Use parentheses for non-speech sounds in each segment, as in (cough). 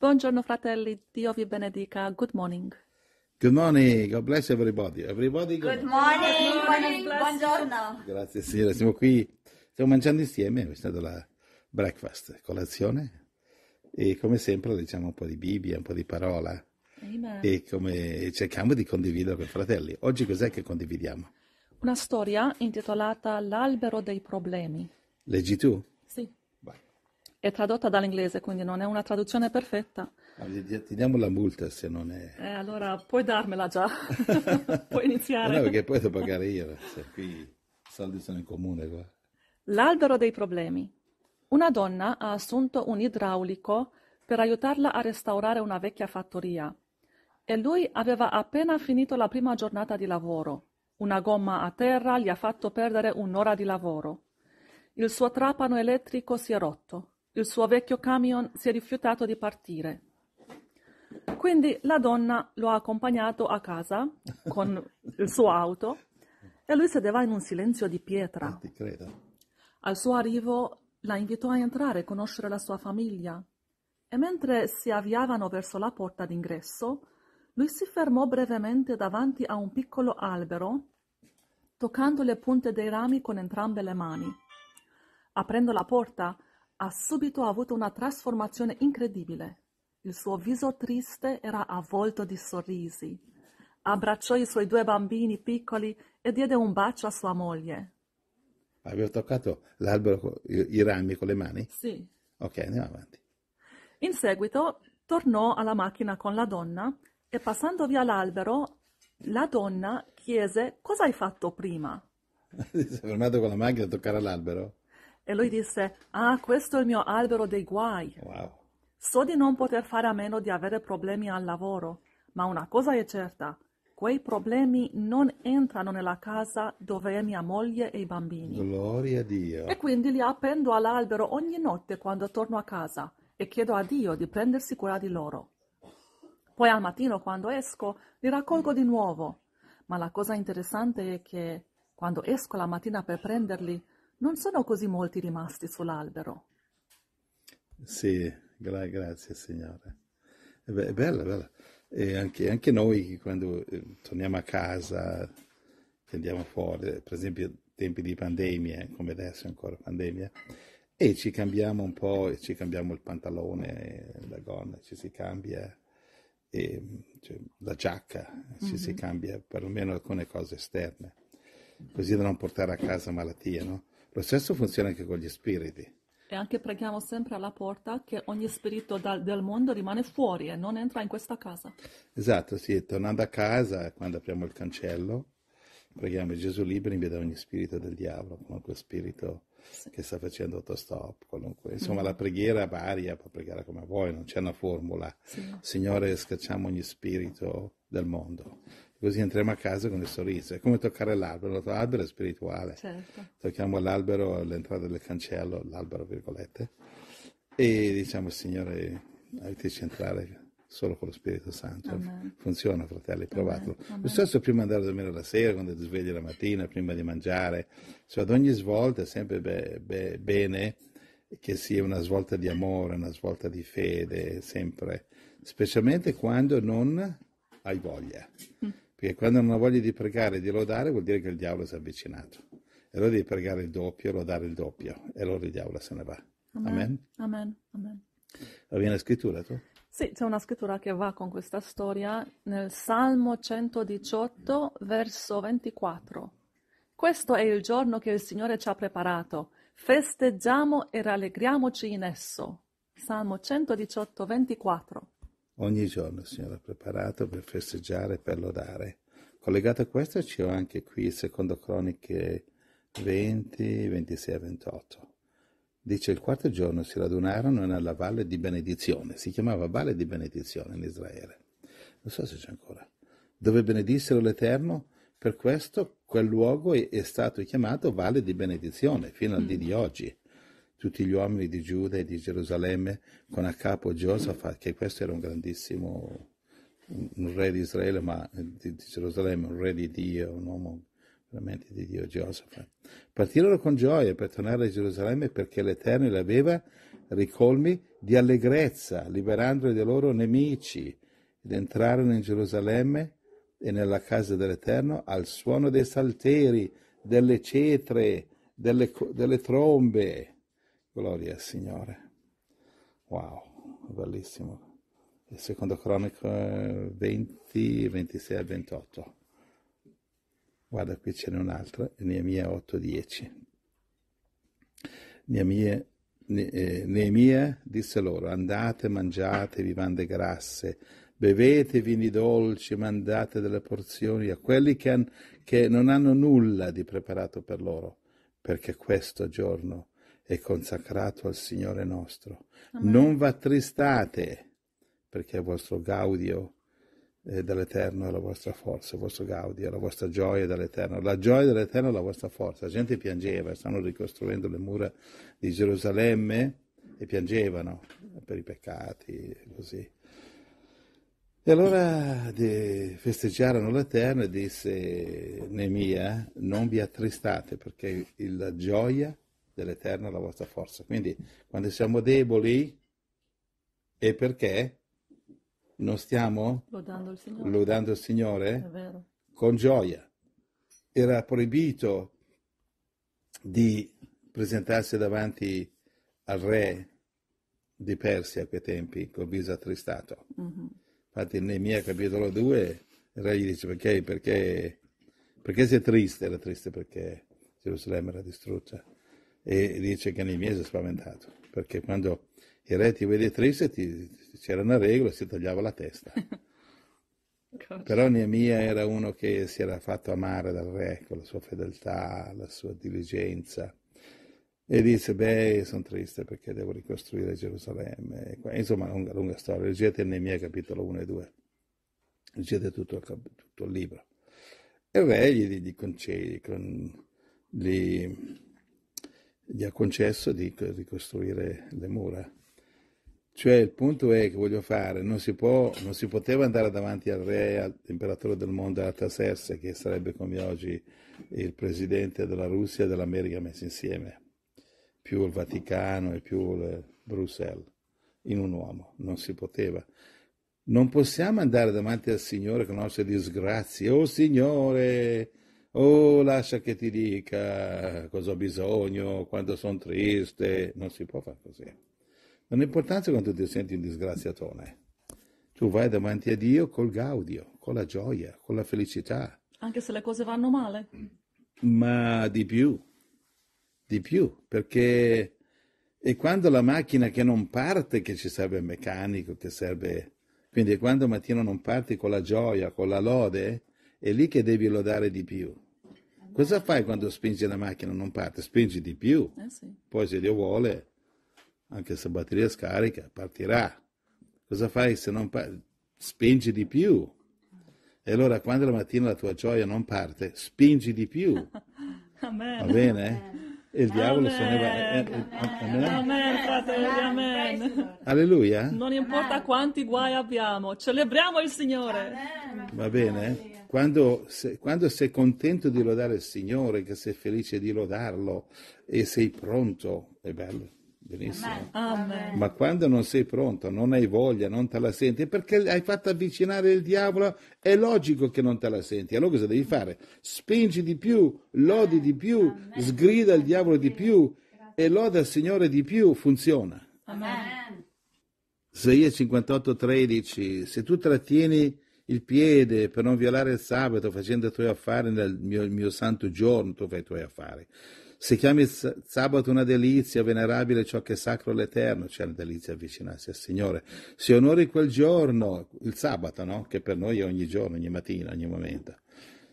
Buongiorno fratelli, Dio vi benedica. Good morning. Good morning, God bless everybody. everybody good, good morning, morning. buongiorno. Grazie signora, siamo qui, stiamo mangiando insieme, questa è la breakfast, colazione e come sempre diciamo un po' di Bibbia, un po' di parola Amen. e come cerchiamo di condividere con i fratelli. Oggi cos'è che condividiamo? Una storia intitolata L'albero dei problemi. Leggi tu? È tradotta dall'inglese, quindi non è una traduzione perfetta. Ah, ti diamo la multa se non è... Eh, allora puoi darmela già, (laughs) (laughs) puoi iniziare. no, perché poi devo pagare io, se qui i soldi sono in comune qua. L'albero dei problemi. Una donna ha assunto un idraulico per aiutarla a restaurare una vecchia fattoria e lui aveva appena finito la prima giornata di lavoro. Una gomma a terra gli ha fatto perdere un'ora di lavoro. Il suo trapano elettrico si è rotto. Il suo vecchio camion si è rifiutato di partire. Quindi la donna lo ha accompagnato a casa (laughs) con il suo auto e lui sedeva in un silenzio di pietra. Ah, Al suo arrivo la invitò a entrare e conoscere la sua famiglia. E mentre si avviavano verso la porta d'ingresso, lui si fermò brevemente davanti a un piccolo albero, toccando le punte dei rami con entrambe le mani. Aprendo la porta, ha subito avuto una trasformazione incredibile. Il suo viso triste era avvolto di sorrisi. Abbracciò i suoi due bambini piccoli e diede un bacio a sua moglie. Avevo toccato l'albero, i rami con le mani? Sì. Ok, andiamo avanti. In seguito tornò alla macchina con la donna e passando via l'albero, la donna chiese cosa hai fatto prima? (laughs) si è fermato con la macchina a toccare l'albero? E lui disse, ah, questo è il mio albero dei guai. Wow. So di non poter fare a meno di avere problemi al lavoro, ma una cosa è certa, quei problemi non entrano nella casa dove è mia moglie e i bambini. Gloria a Dio. E quindi li appendo all'albero ogni notte quando torno a casa e chiedo a Dio di prendersi cura di loro. Poi al mattino quando esco li raccolgo di nuovo. Ma la cosa interessante è che quando esco la mattina per prenderli non sono così molti rimasti sull'albero. Sì, gra- grazie signore. È, be- è bella, bella. E anche, anche noi quando eh, torniamo a casa, che andiamo fuori, per esempio tempi di pandemia, come adesso ancora pandemia, e ci cambiamo un po', ci cambiamo il pantalone, la gonna, ci si cambia e, cioè, la giacca, ci mm-hmm. si mhm. cambia perlomeno alcune cose esterne, così da non portare a casa malattie, no? Lo stesso funziona anche con gli spiriti. E anche preghiamo sempre alla porta che ogni spirito dal, del mondo rimane fuori e non entra in questa casa. Esatto, sì, tornando a casa, quando apriamo il cancello, preghiamo Gesù libero in via da ogni spirito del diavolo, qualunque spirito che sta facendo autostop, qualunque. Insomma, mm. la preghiera varia, puoi pregare come vuoi, non c'è una formula. Sì. Signore, scacciamo ogni spirito del mondo. Così entriamo a casa con il sorriso. È come toccare l'albero, l'albero è spirituale. Certo. Tocchiamo l'albero all'entrata del cancello, l'albero virgolette, e diciamo, Signore, aiutaci a entrare solo con lo Spirito Santo. Amen. Funziona, fratelli, provatelo. Amen. Lo stesso prima di andare a dormire la sera, quando ti svegli la mattina, prima di mangiare. Cioè, ad ogni svolta è sempre be- be- bene che sia una svolta di amore, una svolta di fede, sempre. Specialmente quando non hai voglia. Mm. Perché quando non hai voglia di pregare e di lodare vuol dire che il diavolo si è avvicinato. E allora devi pregare il doppio, lodare il doppio. E allora il diavolo se ne va. Amen. Amen. Amen. Amen. La viene scrittura tu? Sì, c'è una scrittura che va con questa storia nel Salmo 118, verso 24. Questo è il giorno che il Signore ci ha preparato. Festeggiamo e rallegriamoci in esso. Salmo 118, 24. Ogni giorno il Signore ha preparato per festeggiare e per lodare. Collegato a questo c'è anche qui, il secondo Croniche 20, 26 e 28. Dice il quarto giorno si radunarono nella valle di benedizione, si chiamava valle di benedizione in Israele. Non so se c'è ancora. Dove benedissero l'Eterno, per questo quel luogo è, stato chiamato valle di benedizione fino al mm. dì di oggi. Tutti gli uomini di Giuda e di Gerusalemme, con a capo Giosafat, che questo era un grandissimo un re di Israele, ma eh, di, Gerusalemme, un re di Dio, un uomo la mente di Dio Giosafat. Partirono con gioia per tornare a Gerusalemme perché l'Eterno li aveva ricolmi di allegrezza, liberandoli dai loro nemici. Ed entrarono in Gerusalemme e nella casa dell'Eterno al suono dei salteri, delle cetre, delle, delle trombe. Gloria al Signore. Wow, bellissimo. Il secondo cronico 20, 26 e 28. Guarda, qui ce n'è un'altra, Neemia 8:10. Neemia, ne, eh, Neemia disse loro, andate, mangiate vivande grasse, bevete vini dolci, mandate delle porzioni a quelli che, han, che non hanno nulla di preparato per loro, perché questo giorno è consacrato al Signore nostro. Amen. Non v'attristate, perché il vostro Gaudio eh, dall'Eterno è la vostra forza, il vostro gaudio, la vostra gioia dall'Eterno. La gioia dell'Eterno è la vostra forza. La gente piangeva, stanno ricostruendo le mura di Gerusalemme e piangevano per i peccati, e così. E allora festeggiarono l'Eterno e disse Nemia, non vi attristate perché la gioia dell'Eterno è la vostra forza. Quindi quando siamo deboli, è perché non stiamo lodando il Signore, lodando il Signore con gioia. Era proibito di presentarsi davanti al re di Persia a quei tempi col viso attristato. Mm-hmm. Infatti in Neemia capitolo 2 il re gli dice perché, perché, perché sei triste? Era triste perché Gerusalemme era distrutta e dice che Nemiesi è spaventato, perché quando il re ti vede triste ti, c'era una regola, e si tagliava la testa. (laughs) Però Neemia era uno che si era fatto amare dal re con la sua fedeltà, la sua diligenza. E disse, beh, sono triste perché devo ricostruire Gerusalemme. Insomma, lunga, lunga storia. Leggete Neemia capitolo 1 e 2. Leggete tutto, tutto il libro. E il re gli, gli concede, con, gli, gli ha concesso di ricostruire le mura. Cioè il punto è che voglio fare, non si, può, non si poteva andare davanti al re, all'imperatore del mondo Artaserse, che sarebbe come oggi il presidente della Russia e dell'America messi insieme, più il Vaticano e più Bruxelles, in un uomo, non si poteva. Non possiamo andare davanti al Signore con le nostre disgrazie, oh Signore, Oh, lascia che ti dica cosa ho bisogno, quando sono triste. Non si può fare così. Non è importanza quando ti senti un disgraziatone. Tu vai davanti a Dio col gaudio, con la gioia, con la felicità. Anche se le cose vanno male. Ma di più, di più, perché è quando la macchina che non parte che ci serve il meccanico, che serve... Quindi è quando mattino non parti con la gioia, con la lode, è lì che devi lodare di più. Cosa fai quando spingi la macchina e non parte? Spingi di più. Eh sì. Poi se Dio vuole, anche se la batteria scarica, partirà. Cosa fai se non parte? Spingi di più. E allora quando la mattina la tua gioia non parte, spingi di più. (laughs) Amen. Va bene? E il diavolo se ne va. Amen. Eh, eh, eh, fratelli, amen. Alleluia. Non importa quanti guai abbiamo, celebriamo il Signore. Va bene? Quando, se, quando, sei contento di lodare il Signore, che sei felice di lodarlo e sei pronto, è bello, benissimo. Amen. Ma quando non sei pronto, non hai voglia, non te la senti, perché hai fatto avvicinare il diavolo, è logico che non te la senti. Allora cosa devi fare? Spingi di più, lodi di più, Amen. sgrida il diavolo di più e loda il Signore di più, funziona. Amen. Isaia 13. Se tu trattieni il piede per non violare il sabato facendo i tuoi affari nel mio, mio santo giorno, tu fai i tuoi affari. Se chiami il sabato una delizia, venerabile ciò che è sacro all'Eterno, c'è una delizia avvicinarsi al Signore. Se onori quel giorno, il sabato, no? Che per noi è ogni giorno, ogni mattina, ogni momento.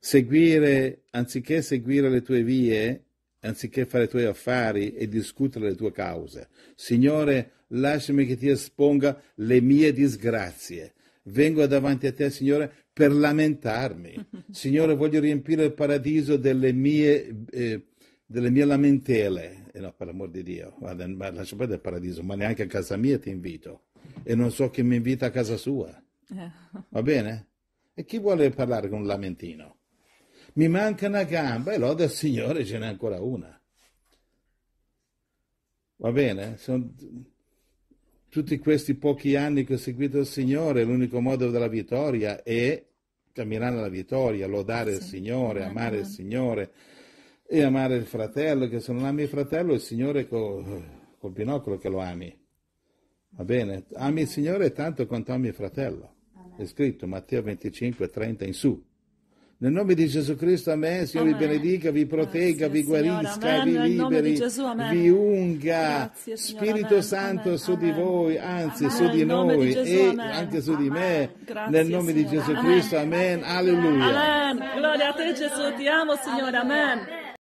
Seguire, anziché seguire le tue vie, anziché fare i tuoi affari e discutere le tue cause. Signore, lasciami che ti esponga le mie disgrazie vengo davanti a te, Signore, per lamentarmi. (laughs) Signore, voglio riempire il paradiso delle mie, eh, delle mie lamentele. E eh, no, per l'amor di Dio, ma lascia perdere il paradiso, ma neanche a casa mia ti invito. E non so chi mi invita a casa sua. Eh. Va bene? E chi vuole parlare con un lamentino? Mi manca una gamba e loda il Signore, ce n'è ancora una. Va bene? Sono tutti questi pochi anni che ho seguito il Signore, l'unico modo della vittoria è camminare alla vittoria, lodare sì. il Signore, amare il Signore e amare il fratello, che se non ami il fratello il Signore col, col binocolo che lo ami. Va bene? Ami il Signore tanto quanto ami il fratello. È scritto Matteo 25, 30 in su. Nel nome di Gesù Cristo, amen. Signore, amen. vi benedica, vi protegga, Grazie, vi guarisca, signora, vi liberi, Gesù, vi unga. Grazie, signora, Spirito amen, Santo amen, su di voi, anzi su di noi Gesù, e anche su di me. Grazie, nel nome signora. di Gesù Cristo, amen. Alleluia. Gloria a te Gesù, ti amo Signore, amen.